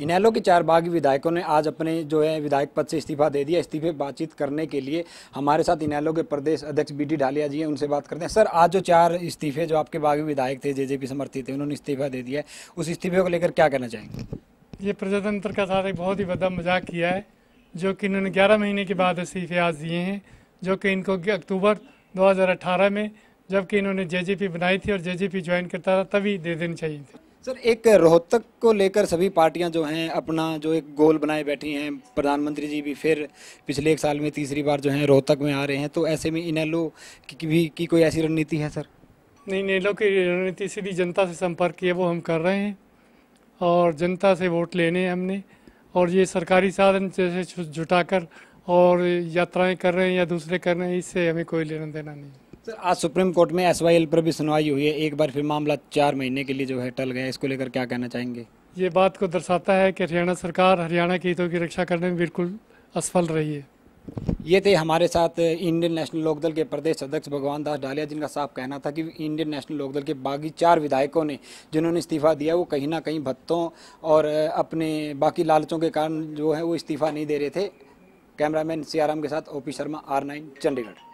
इनैलो के चार बागी विधायकों ने आज अपने जो है विधायक पद से इस्तीफा दे दिया इस्तीफे बातचीत करने के लिए हमारे साथ इनैलो के प्रदेश अध्यक्ष बी डी ढालिया जी हैं उनसे बात करते हैं सर आज जो चार इस्तीफे जो आपके बागी विधायक थे पी समर्थित थे उन्होंने इस्तीफा दे दिया है उस इस्तीफे को लेकर क्या कहना चाहेंगे ये प्रजातंत्र का साथ एक बहुत ही बड़ा मजाक किया है जो कि इन्होंने ग्यारह महीने के बाद इस्तीफे आज दिए हैं जो कि इनको अक्टूबर दो में जबकि इन्होंने जेजेपी बनाई थी और जेजेपी ज्वाइन करता था तभी दे देनी चाहिए थी सर एक रोहतक को लेकर सभी पार्टियां जो हैं अपना जो एक गोल बनाए बैठी हैं प्रधानमंत्री जी भी फिर पिछले एक साल में तीसरी बार जो हैं रोहतक में आ रहे हैं तो ऐसे में इनेलो की भी की कोई ऐसी रणनीति है सर नहीं इनेलो की रणनीति सीधी जनता से संपर्क किए वो हम कर रहे हैं और जनता से वोट लेने हैं हमने और ये सरकारी साधन जैसे जुटाकर और यात्राएं कर रहे हैं या दूसरे कर रहे हैं इससे हमें कोई लेना देना नहीं सर आज सुप्रीम कोर्ट में एस पर भी सुनवाई हुई है एक बार फिर मामला चार महीने के लिए जो है टल गया इसको लेकर क्या कहना चाहेंगे ये बात को दर्शाता है कि हरियाणा सरकार हरियाणा के हितों की रक्षा करने में बिल्कुल असफल रही है ये थे हमारे साथ इंडियन नेशनल लोकदल के प्रदेश अध्यक्ष भगवान दास डालिया जिनका साफ कहना था कि इंडियन नेशनल लोकदल के बाकी चार विधायकों ने जिन्होंने इस्तीफा दिया वो कहीं ना कहीं भत्तों और अपने बाकी लालचों के कारण जो है वो इस्तीफा नहीं दे रहे थे कैमरामैन सियाराम के साथ OP Sharma R nine Chandigarh